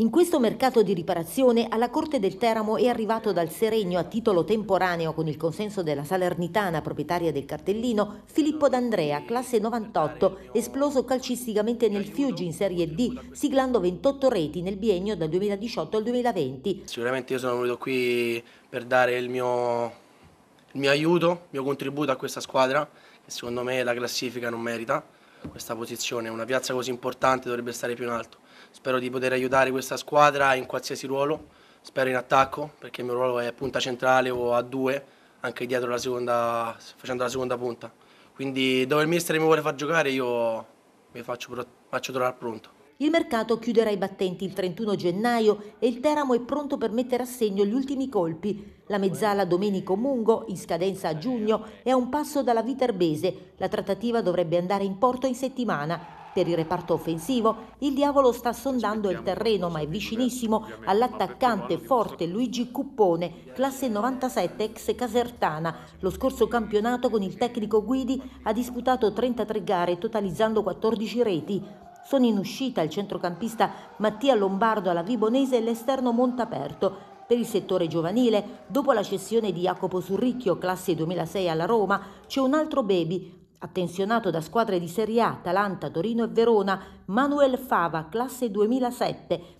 In questo mercato di riparazione alla Corte del Teramo è arrivato dal Seregno a titolo temporaneo con il consenso della Salernitana, proprietaria del cartellino, Filippo D'Andrea, classe 98, esploso calcisticamente nel Fiuggi in Serie D, siglando 28 reti nel biennio dal 2018 al 2020. Sicuramente io sono venuto qui per dare il mio, il mio aiuto, il mio contributo a questa squadra che secondo me la classifica non merita questa posizione, una piazza così importante dovrebbe stare più in alto. Spero di poter aiutare questa squadra in qualsiasi ruolo, spero in attacco perché il mio ruolo è punta centrale o a due, anche dietro la seconda, facendo la seconda punta. Quindi dove il mister mi vuole far giocare io mi faccio, faccio trovare pronto. Il mercato chiuderà i battenti il 31 gennaio e il Teramo è pronto per mettere a segno gli ultimi colpi. La mezzala Domenico Mungo, in scadenza a giugno, è a un passo dalla Viterbese. La trattativa dovrebbe andare in porto in settimana. Per il reparto offensivo, il diavolo sta sondando il terreno, ma è vicinissimo all'attaccante forte Luigi Cuppone, classe 97 ex Casertana. Lo scorso campionato con il tecnico Guidi ha disputato 33 gare, totalizzando 14 reti. Sono in uscita il centrocampista Mattia Lombardo alla Vibonese e l'esterno Montaperto. Per il settore giovanile, dopo la cessione di Jacopo Surricchio, classe 2006 alla Roma, c'è un altro baby, Attenzionato da squadre di Serie A, Atalanta, Torino e Verona, Manuel Fava, classe 2007,